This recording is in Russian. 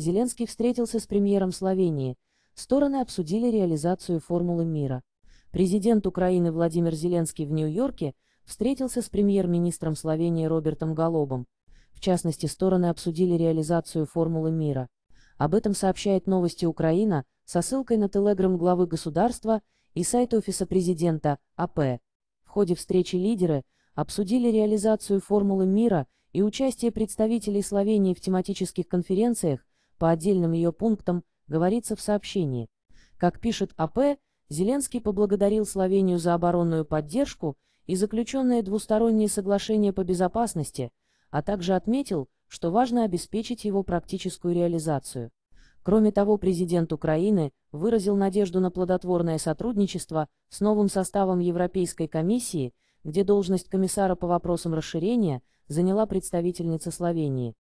Зеленский встретился с премьером Словении. Стороны обсудили реализацию формулы мира. Президент Украины Владимир Зеленский в Нью-Йорке встретился с премьер-министром Словении Робертом Голобом. В частности, стороны обсудили реализацию формулы мира. Об этом сообщает новости Украина со ссылкой на телеграм главы государства и сайт Офиса президента АП. В ходе встречи лидеры обсудили реализацию формулы мира и участие представителей Словении в тематических конференциях, по отдельным ее пунктам говорится в сообщении. Как пишет АП, Зеленский поблагодарил Словению за оборонную поддержку и заключенные двусторонние соглашения по безопасности, а также отметил, что важно обеспечить его практическую реализацию. Кроме того, президент Украины выразил надежду на плодотворное сотрудничество с новым составом Европейской комиссии, где должность комиссара по вопросам расширения заняла представительница Словении.